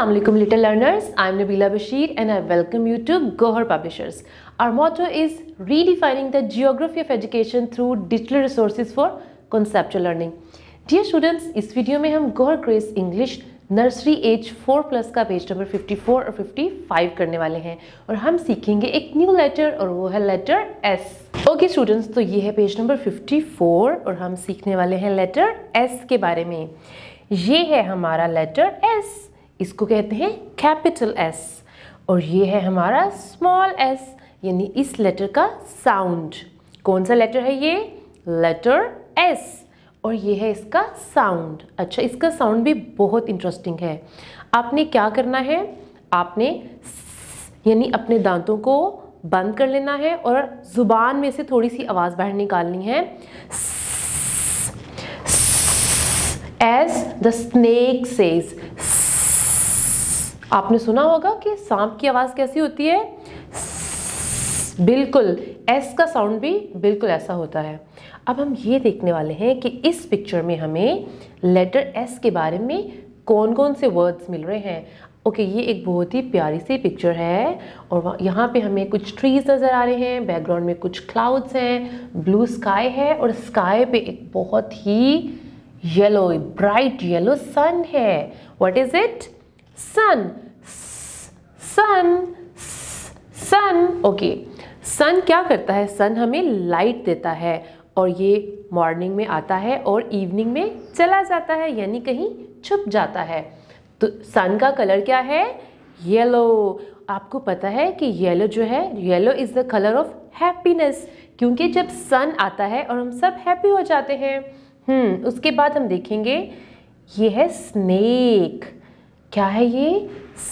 Assalamualaikum little learners I'm Nabila Bashir and I welcome you to Gohar Publishers Our motto is redefining the geography of education through digital resources for conceptual learning Dear students इस वीडियो में हम Gohar Grace English nursery age 4 plus का page number 54 और 55 करने वाले हैं और हम सीखेंगे एक न्यू लेटर और वो है लेटर एस ओके स्टूडेंट्स तो ये है पेज नंबर 54 और हम सीखने वाले हैं लेटर एस के बारे में ये है हमारा लेटर एस इसको कहते हैं कैपिटल एस और ये है हमारा स्मॉल एस यानी इस लेटर का साउंड कौन सा लेटर है ये लेटर एस और ये है इसका साउंड अच्छा इसका साउंड भी बहुत इंटरेस्टिंग है आपने क्या करना है आपने यानी अपने दांतों को बंद कर लेना है और ज़ुबान में से थोड़ी सी आवाज़ बाहर निकालनी है एज द स्नेक सेज आपने सुना होगा कि सांप की आवाज़ कैसी होती है बिल्कुल एस का साउंड भी बिल्कुल ऐसा होता है अब हम ये देखने वाले हैं कि इस पिक्चर में हमें लेटर एस के बारे में कौन कौन से वर्ड्स मिल रहे हैं ओके okay, ये एक बहुत ही प्यारी सी पिक्चर है और यहाँ पे हमें कुछ ट्रीज नज़र आ रहे हैं बैकग्राउंड में कुछ क्लाउड्स हैं ब्लू स्काई है और स्काई पे एक बहुत ही येलो ब्राइट येलो सन है what is it sun sun sun okay sun क्या करता है सन हमें लाइट देता है और ये मॉर्निंग में आता है और इवनिंग में चला जाता है यानी कहीं छुप जाता है तो सन का कलर क्या है येलो आपको पता है कि येलो जो है yellow is the colour of happiness क्योंकि जब सन आता है और हम सब हैप्पी हो जाते हैं हम्म, उसके बाद हम देखेंगे ये है स्नेक क्या है ये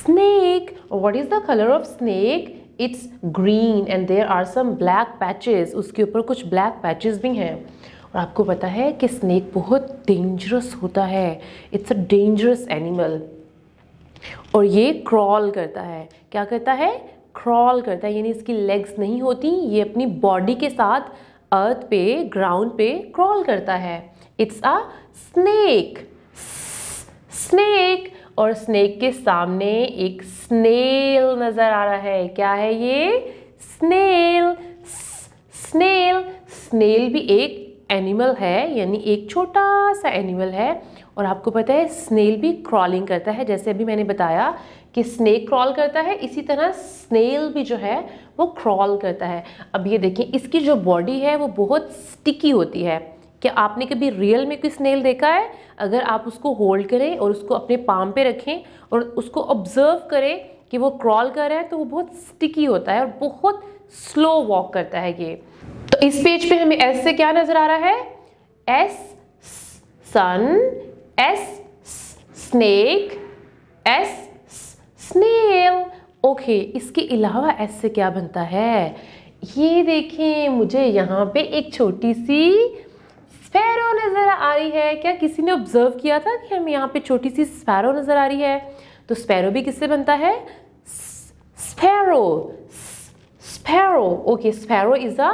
snake what is the colour of snake it's green and there are some black patches उसके ऊपर कुछ ब्लैक पैचेस भी हैं और आपको पता है कि स्नेक बहुत डेंजरस होता है इट्स अ डेंजरस एनिमल और ये क्रॉल करता है क्या करता है क्रॉल करता है यानी इसकी लेग्स नहीं होती ये अपनी बॉडी के साथ अर्थ पे ग्राउंड पे क्रॉल करता है इट्स अ स्नेक स्नेक और स्नेक के सामने एक स्नेल नज़र आ रहा है क्या है ये स्नेल स्नेल स्नेल भी एक एनिमल है यानी एक छोटा सा एनिमल है और आपको पता है स्नेल भी क्रॉलिंग करता है जैसे अभी मैंने बताया कि स्नेक क्रॉल करता है इसी तरह स्नेल भी जो है वो क्रॉल करता है अब ये देखिए इसकी जो बॉडी है वो बहुत स्टिकी होती है क्या आपने कभी रियल में कोई स्नेल देखा है अगर आप उसको होल्ड करें और उसको अपने पाम पे रखें और उसको ऑब्जर्व करें कि वो क्रॉल कर रहा है तो वो बहुत स्टिकी होता है और बहुत स्लो वॉक करता है ये तो इस पेज पे हमें एस से क्या नज़र आ रहा है S sun S snake S snail okay इसके अलावा एस से क्या बनता है ये देखें मुझे यहाँ पे एक छोटी सी स्पैरो नज़र आ रही है क्या किसी ने ऑब्जर्व किया था कि हमें यहाँ पे छोटी सी स्पैरो नज़र आ रही है तो स्पैरो भी किससे बनता है sparrow sparrow okay sparrow is a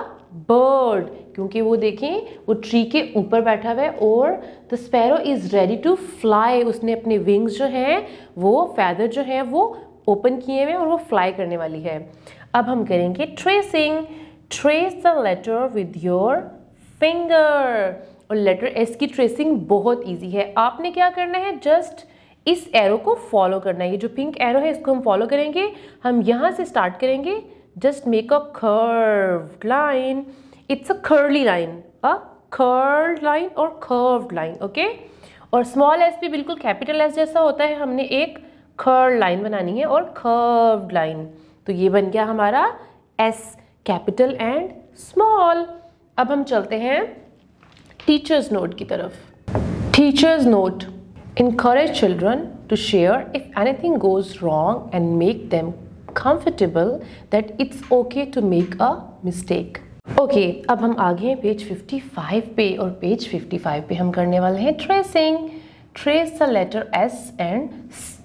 bird क्योंकि वो देखें वो ट्री के ऊपर बैठा हुआ है और the sparrow is ready to fly उसने अपने विंग्स जो हैं वो फैदर जो हैं वो ओपन किए हुए हैं और वो फ्लाई करने वाली है अब हम करेंगे tracing trace the letter with your finger और लेटर एस की ट्रेसिंग बहुत ईजी है आपने क्या करना है जस्ट इस एरो को फॉलो करना है ये जो पिंक एरो है इसको हम फॉलो करेंगे हम यहाँ से स्टार्ट करेंगे just make a curve line it's a curly line a curve line और खर्व लाइन ओके और स्मॉल एस भी बिल्कुल कैपिटल एस जैसा होता है हमने एक खर्ड लाइन बनानी है और खर्व लाइन तो ये बन गया हमारा एस कैपिटल एंड स्मॉल अब हम चलते हैं टीचर्स नोट की तरफ teachers note encourage children to share if anything goes wrong and make them comfortable that it's okay to make a mistake okay okay, अब हम आगे हैं पेज 55 पे और पेज 55 पे हम करने वाले हैं tracing trace the letter S and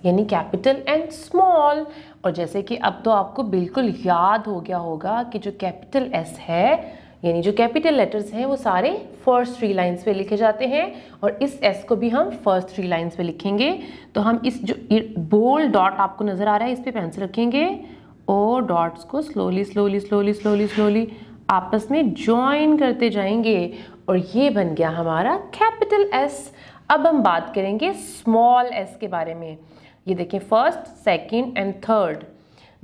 यानी कैपिटल एंड स्मॉल और जैसे कि अब तो आपको बिल्कुल याद हो गया होगा कि जो कैपिटल एस है यानी जो कैपिटल लेटर्स हैं वो सारे फर्स्ट थ्री लाइन्स पे लिखे जाते हैं और इस एस को भी हम फर्स्ट थ्री लाइन्स पे लिखेंगे तो हम इस जो बोल डॉट आपको नज़र आ रहा है इस पर पेंसिल रखेंगे और डॉट्स को slowly slowly slowly slowly slowly आपस में ज्वाइन करते जाएंगे और ये बन गया हमारा कैपिटल एस अब हम बात करेंगे स्मॉल एस के बारे में ये देखें फर्स्ट सेकेंड एंड थर्ड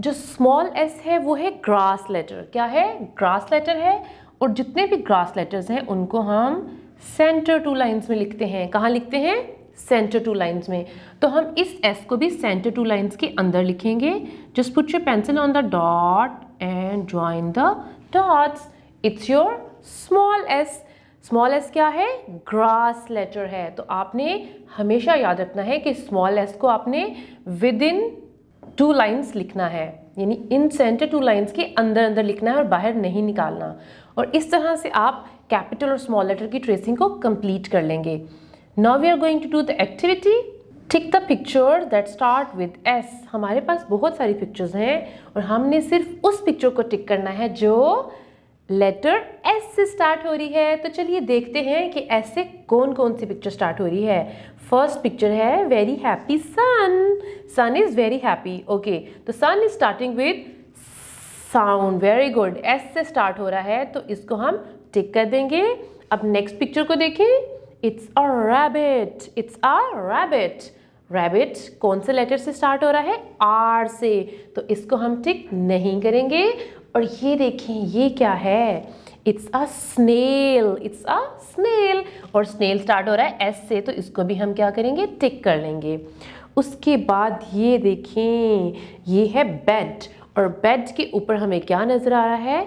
जो स्मॉल एस है वो है ग्रास लेटर क्या है ग्रास लेटर है और जितने भी ग्रास लेटर्स हैं उनको हम सेंटर टू लाइंस में लिखते हैं कहाँ लिखते हैं सेंटर टू लाइंस में तो हम इस एस को भी सेंटर टू लाइंस के अंदर लिखेंगे just put your pencil on the dot and join the dots it's your small S small S क्या है ग्रास लेटर है तो आपने हमेशा याद रखना है कि स्मॉल एस को आपने विद इन टू लाइन्स लिखना है यानी इन सेंटर टू लाइन्स के अंदर अंदर लिखना है और बाहर नहीं निकालना और इस तरह से आप कैपिटल और स्मॉल लेटर की ट्रेसिंग को कंप्लीट कर लेंगे now we are going to do the activity tick the picture that start with S हमारे पास बहुत सारी पिक्चर्स हैं और हमने सिर्फ उस पिक्चर को टिक करना है जो लेटर एस से स्टार्ट हो रही है तो चलिए देखते हैं कि एस से कौन कौन सी पिक्चर स्टार्ट हो रही है फर्स्ट पिक्चर है very happy sun sun is very happy okay तो sun is starting with sound very good S से स्टार्ट हो रहा है तो इसको हम टिक कर देंगे अब नेक्स्ट पिक्चर को देखें it's a rabbit it's a rabbit rabbit कौन से लेटर से स्टार्ट हो रहा है आर से तो इसको हम टिक नहीं करेंगे और ये देखें ये क्या है it's a snail it's a snail और स्नेल स्टार्ट हो रहा है एस से तो इसको भी हम क्या करेंगे टिक कर लेंगे उसके बाद ये देखें ये है बेड और बेड के ऊपर हमें क्या नज़र आ रहा है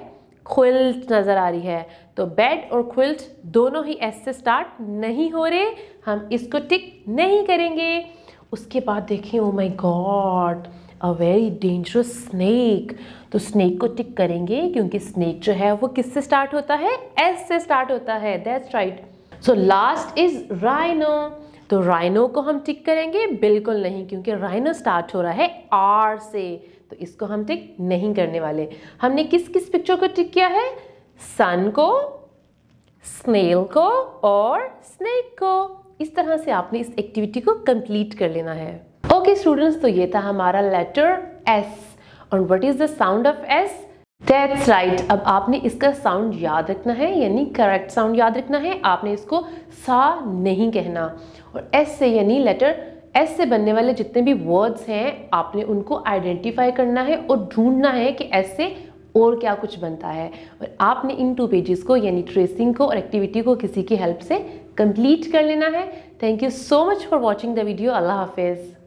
क्विल्ट नज़र आ रही है तो बेड और क्विल्ट दोनों ही एस से स्टार्ट नहीं हो रहे हम इसको टिक नहीं करेंगे उसके बाद देखें oh my god a very dangerous snake तो स्नैक को टिक करेंगे क्योंकि स्नैक जो है वो किससे स्टार्ट होता है एस से स्टार्ट होता है that's right so last is rhino तो राइनो को हम टिक करेंगे बिल्कुल नहीं क्योंकि राइनो स्टार्ट हो रहा है आर से तो इसको हम टिक नहीं करने वाले हमने किस किस पिक्चर को टिक किया है सन को स्नेल को और स्नेक को इस तरह से आपने इस एक्टिविटी को कंप्लीट कर लेना है ओके okay, स्टूडेंट्स तो ये था हमारा लेटर एस और what is the sound of S That's right अब आपने इसका साउंड याद रखना है यानी करेक्ट साउंड याद रखना है आपने इसको सा नहीं कहना और एस से यानी लेटर एस से बनने वाले जितने भी वर्ड्स हैं आपने उनको आइडेंटिफाई करना है और ढूंढना है कि एस से और क्या कुछ बनता है और आपने इन टू पेजेस को यानी ट्रेसिंग को और एक्टिविटी को किसी की हेल्प से कंप्लीट कर लेना है thank you so much for watching the video अल्लाह हाफिज़